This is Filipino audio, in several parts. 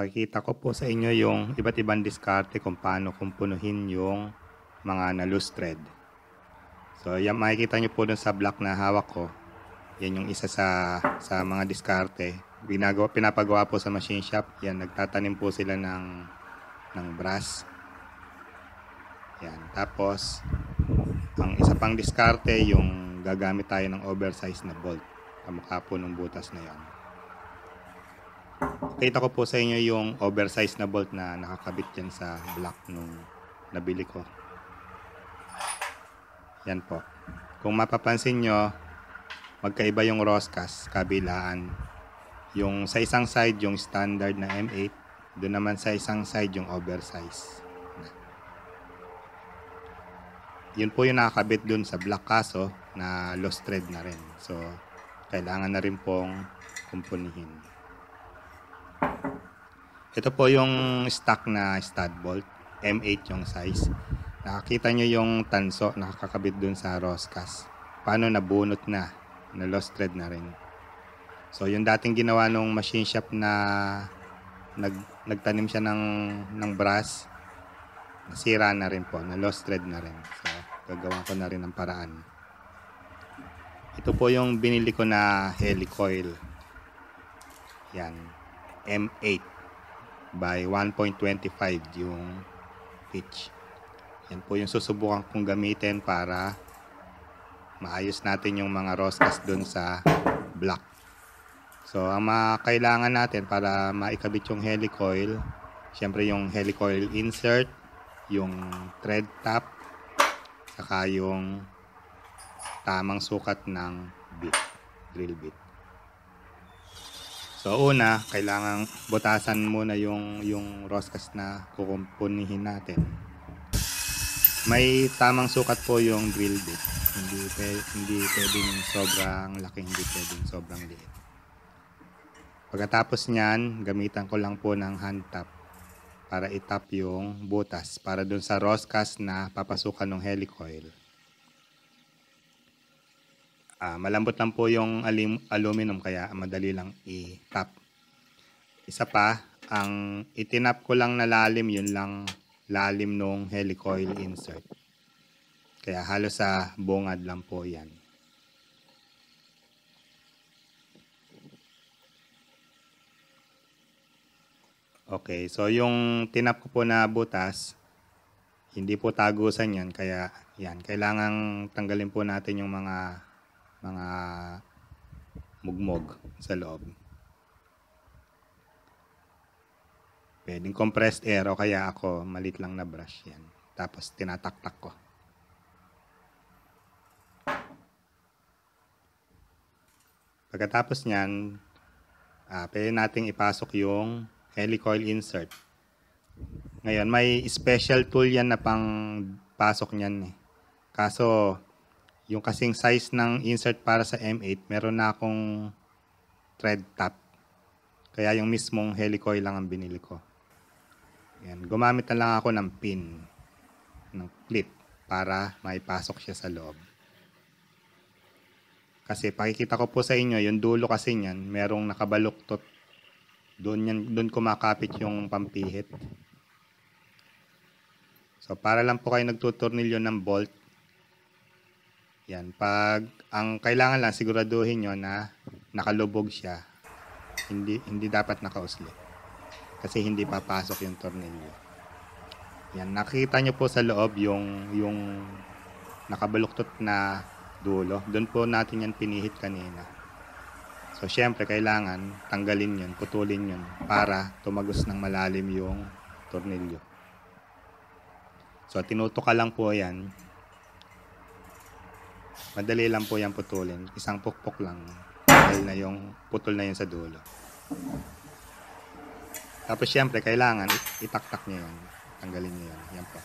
makikita ko po sa inyo yung iba't ibang diskarte kung paano kumpunuhin yung mga na-loose thread. So, yan makikita nyo po dun sa block na hawak ko. Yan yung isa sa, sa mga diskarte. Ginagawa, pinapagawa po sa machine shop. Yan, nagtatanim po sila ng, ng brass. Yan, tapos, ang isa pang diskarte, yung gagamit tayo ng oversized na bolt. Kamukha po ng butas na yan. Pakita ko po sa inyo yung oversized na bolt na nakakabit dyan sa block nung nabili ko. Yan po. Kung mapapansin nyo, magkaiba yung Roscas kabilaan. Yung sa isang side yung standard na M8, doon naman sa isang side yung oversized. Yun po yung nakakabit doon sa black kaso na lost thread na rin. So, kailangan na rin pong kumpunihin. Ito po yung stock na stud bolt. M8 yung size. Nakakita nyo yung tanso nakakakabit dun sa Roscas. Paano nabunot na. Na lost thread na rin. So yung dating ginawa nung machine shop na nag, nagtanim siya ng, ng brass. Nasira na rin po. Na lost thread na rin. So gagawa ko na rin ng paraan. Ito po yung binili ko na helicoil. Yan. M8 by 1.25 yung pitch. Yan po yung susubukan kong gamitin para maayos natin yung mga roscas dun sa block. So, ang mga natin para maikabit yung helicoil, syempre yung helicoil insert, yung thread top, saka yung tamang sukat ng bit, drill bit. So una, kailangan butasan muna yung yung roscas na kukumpunihin natin. May tamang sukat po yung drill bit. Hindi pe, hindi pwedeng sobrang laki, hindi pwedeng sobrang liit. Pagkatapos niyan, gamitan ko lang po ng hand tap para itap yung butas para dun sa roscas na papasukan ng helicoil. Uh, malambot lang po yung alim- aluminum kaya madali lang i-tap. Isa pa, ang itinap ko lang na lalim, yun lang lalim nung helicoil insert. Kaya halos sa bungad lang po yan. Okay, so yung tinap ko po na butas, hindi po tagusan yan. Kaya yan, kailangan tanggalin po natin yung mga mga mugmog sa loob. Pwedeng compressed air o kaya ako, malit lang na brush yan. Tapos tinataktak ko. Pagkatapos niyan, uh, pwede nating ipasok yung helicoil insert. Ngayon, may special tool yan na pang pasok niyan eh. Kaso, yung kasing size ng insert para sa M8, meron na akong thread top. Kaya yung mismong helicoil lang ang binili ko. Yan. Gumamit na lang ako ng pin, ng clip, para maipasok siya sa loob. Kasi pakikita ko po sa inyo, yung dulo kasi niyan, merong nakabaluktot. Doon, yan, doon kumakapit yung pampihit. So, para lang po kayo nagtutornilyo ng bolt, yan, pag ang kailangan lang siguraduhin niyo na nakalubog siya. Hindi hindi dapat nakausli. Kasi hindi papasok yung tornilyo. Yan, nakita niyo po sa loob yung yung nakabaluktot na dulo. Doon po natin yan pinihit kanina. So, syempre, kailangan tanggalin yun, putulin yun para tumagos ng malalim yung tornilyo. So, tinutuka lang po yan Madali lang po yan putulin. Isang pukpok lang. Dahil na yung putol na yun sa dulo. Tapos syempre, kailangan itaktak nyo yun. Tanggalin nyo yun. Yan po.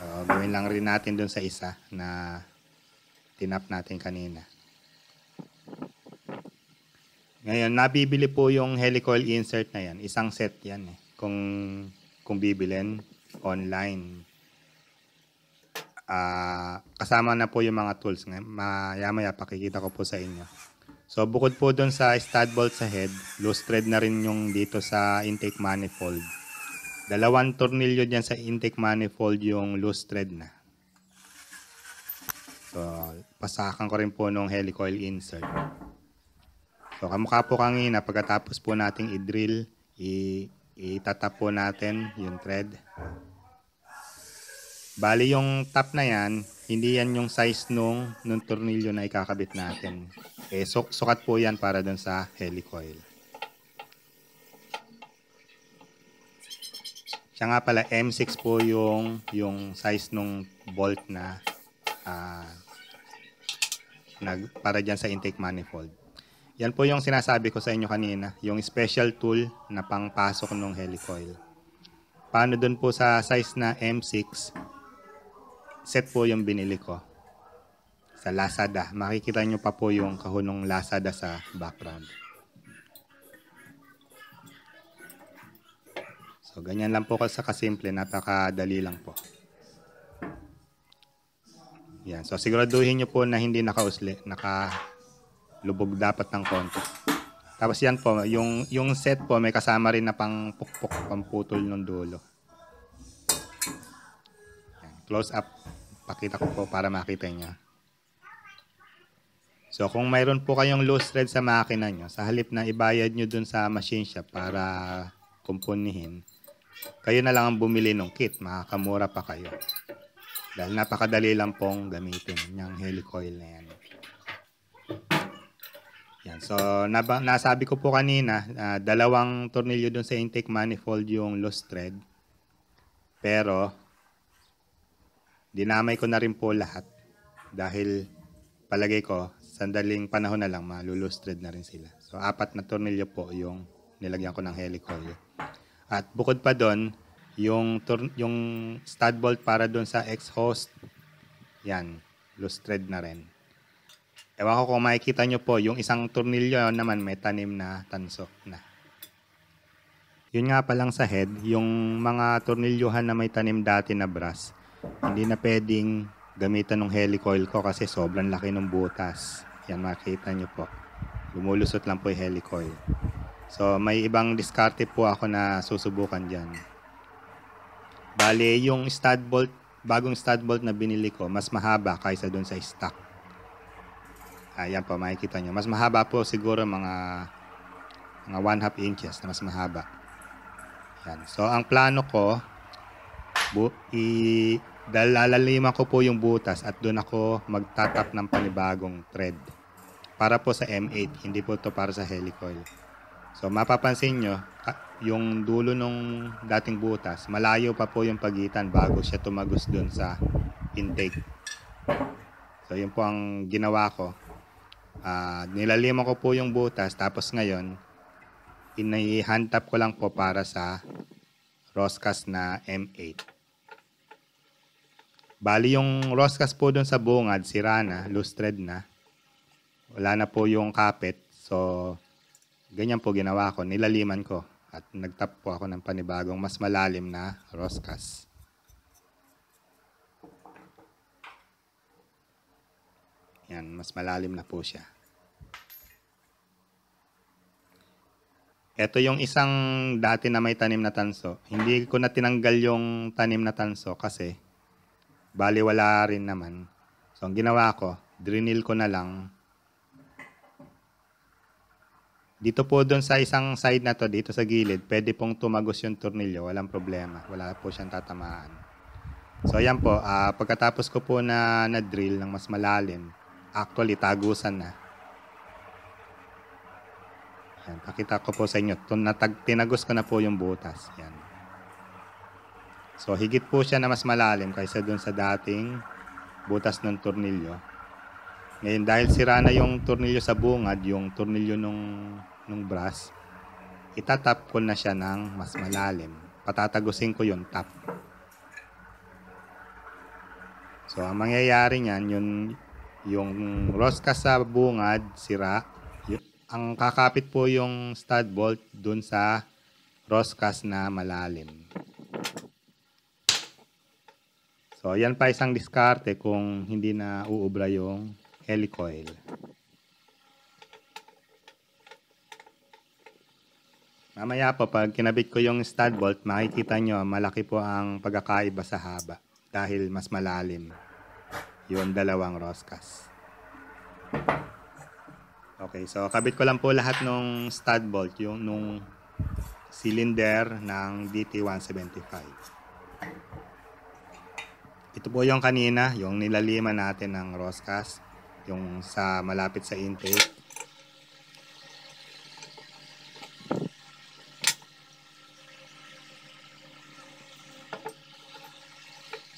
So, gawin lang rin natin dun sa isa na tinap natin kanina. Ngayon, nabibili po yung helicoil insert na yan. Isang set yan eh. Kung, kung bibilin online. Uh, kasama na po yung mga tools. Maya-maya pakikita ko po sa inyo. So bukod po doon sa stud bolt sa head, loose thread na rin yung dito sa intake manifold. Dalawang tornilyo dyan sa intake manifold yung loose thread na. So pasakan ko rin po nung helicoil insert. So kamukha po kanina pagkatapos po nating i-drill, itatap po natin yung thread. Bali yung top na yan, hindi yan yung size nung, nung tornilyo na ikakabit natin. Eh, so, sukat po yan para dun sa helicoil. Siya nga pala, M6 po yung, yung size nung bolt na uh, nag, para dyan sa intake manifold. Yan po yung sinasabi ko sa inyo kanina, yung special tool na pangpasok nung helicoil. Paano dun po sa size na M6, set po yung binili ko sa Lazada. Makikita nyo pa po yung kahon ng Lazada sa background. So, ganyan lang po kasi kasimple. Napakadali lang po. Yan. So, siguraduhin nyo po na hindi nakausli. Nakalubog dapat ng konti. Tapos yan po, yung, yung set po may kasama rin na pang pukpok, pang putol ng dulo. Yan. Close up pakita ko po para makita niya. So kung mayroon po kayong loose thread sa makina nyo, sa halip na ibayad nyo dun sa machine shop para kumpunihin, kayo na lang ang bumili ng kit, makakamura pa kayo. Dahil napakadali lang pong gamitin yung helicoil na yan. Yan. So, naba, nasabi ko po kanina, uh, dalawang tornilyo dun sa intake manifold yung loose thread. Pero, dinamay ko na rin po lahat dahil palagay ko, sandaling panahon na lang, malulustrad na rin sila. So, apat na tornilyo po yung nilagyan ko ng helicoil. At bukod pa doon, yung, yung stud bolt para doon sa exhaust, yan, lustred na rin. Ewan ko kung makikita nyo po, yung isang tornilyo naman may tanim na tansok na. Yun nga pa lang sa head, yung mga tornilyohan na may tanim dati na brass, hindi na pwedeng gamitan ng helicoil ko kasi sobrang laki ng butas. Yan makita nyo po. Lumulusot lang po yung helicoil. So may ibang diskarte po ako na susubukan dyan. Bale, yung stud bolt, bagong stud bolt na binili ko, mas mahaba kaysa doon sa stock. Ayan po, makikita nyo. Mas mahaba po siguro mga mga 1 half inches na mas mahaba. Yan. So, ang plano ko, bu- i- dahil lalaliman ko po yung butas at doon ako magtatap ng panibagong thread. Para po sa M8, hindi po to para sa helicoil. So mapapansin nyo, ah, yung dulo nung dating butas, malayo pa po yung pagitan bago siya tumagos doon sa intake. So yun po ang ginawa ko. Uh, nilaliman ko po yung butas tapos ngayon, inihantap ko lang po para sa Roscas na M8. Bali yung roscas po doon sa bungad, sira na, loose thread na. Wala na po yung kapit. So, ganyan po ginawa ko. Nilaliman ko at nagtap po ako ng panibagong mas malalim na roscas. Yan, mas malalim na po siya. Ito yung isang dati na may tanim na tanso. Hindi ko na tinanggal yung tanim na tanso kasi Bali, wala rin naman. So, ang ginawa ko, drinil ko na lang. Dito po doon sa isang side na to, dito sa gilid, pwede pong tumagos yung tornilyo. Walang problema. Wala po siyang tatamaan. So, ayan po. Uh, pagkatapos ko po na na-drill ng mas malalim, actually, tagusan na. Ayan, pakita ko po sa inyo. Tinagos ko na po yung butas. Ayan. So higit po siya na mas malalim kaysa doon sa dating butas ng tornilyo. Ngayon dahil sira na yung tornilyo sa bungad, yung tornilyo nung, nung brass, itatap ko na siya ng mas malalim. Patatagusin ko yung tap. So ang mangyayari niyan, yun, yung roska sa bungad, sira. Yung, ang kakapit po yung stud bolt dun sa roscas na malalim. So, yan pa isang diskarte kung hindi na uubra yung helicoil. Mamaya po, pag kinabit ko yung stud bolt, makikita nyo, malaki po ang pagkakaiba sa haba dahil mas malalim yung dalawang roscas. Okay, so kabit ko lang po lahat nung stud bolt, yung nung cylinder ng DT-175. Ito po yung kanina, yung nilalima natin ng roscas, yung sa malapit sa intake.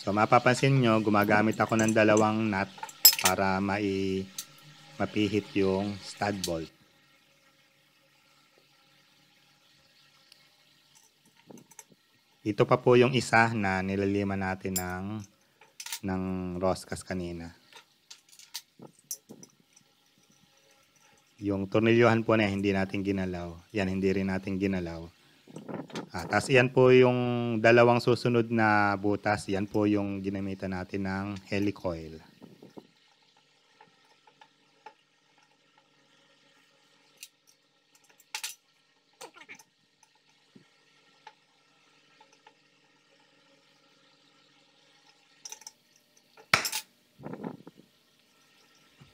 So mapapansin nyo, gumagamit ako ng dalawang nut para mai mapihit yung stud bolt. Ito pa po yung isa na nilalima natin ng batch ng Roscas kanina. Yung tornilyohan po na hindi natin ginalaw. Yan, hindi rin natin ginalaw. Ah, tapos yan po yung dalawang susunod na butas. Yan po yung ginamitan natin ng helicoil.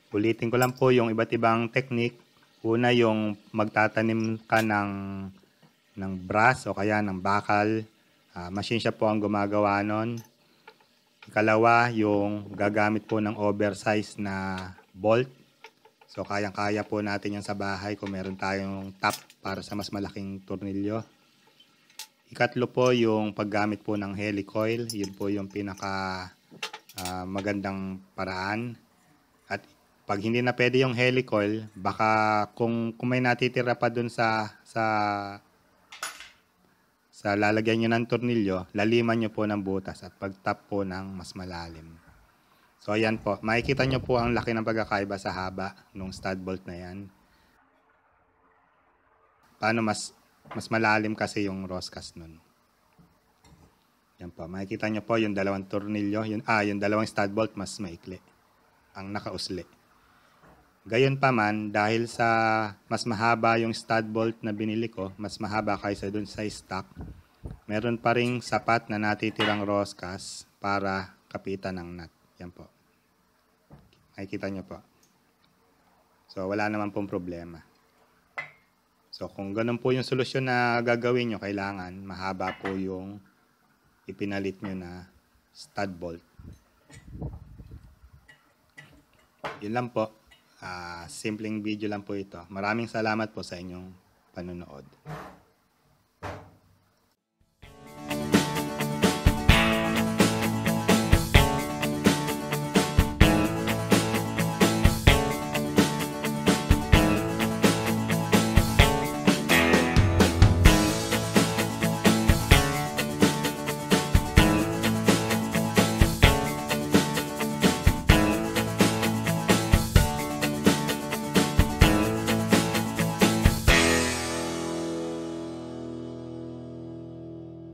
Ulitin ko lang po yung iba't ibang technique. Una yung magtatanim ka ng, ng brass o kaya ng bakal. Uh, machine siya po ang gumagawa nun. Ikalawa, yung gagamit po ng oversize na bolt. So, kayang-kaya po natin yan sa bahay kung meron tayong tap para sa mas malaking tornilyo. Ikatlo po yung paggamit po ng helicoil. Yun po yung pinaka uh, magandang paraan pag hindi na pwede yung helical, baka kung, kung may natitira pa dun sa, sa, sa lalagyan nyo ng tornilyo, laliman nyo po ng butas at pagtap po ng mas malalim. So ayan po, makikita nyo po ang laki ng pagkakaiba sa haba nung stud bolt na yan. Paano mas, mas malalim kasi yung roscas nun. Yan po, makikita nyo po yung dalawang tornilyo, yun, ah, yung dalawang stud bolt mas maikli ang nakausli pa man, dahil sa mas mahaba yung stud bolt na binili ko, mas mahaba kaysa dun sa stock, meron pa ring sapat na natitirang roscas para kapitan ng nut. Yan po. Makikita nyo po. So, wala naman pong problema. So, kung ganun po yung solusyon na gagawin nyo, kailangan mahaba po yung ipinalit nyo na stud bolt. Yun lang po. Uh, simpleng video lang po ito. Maraming salamat po sa inyong panonood.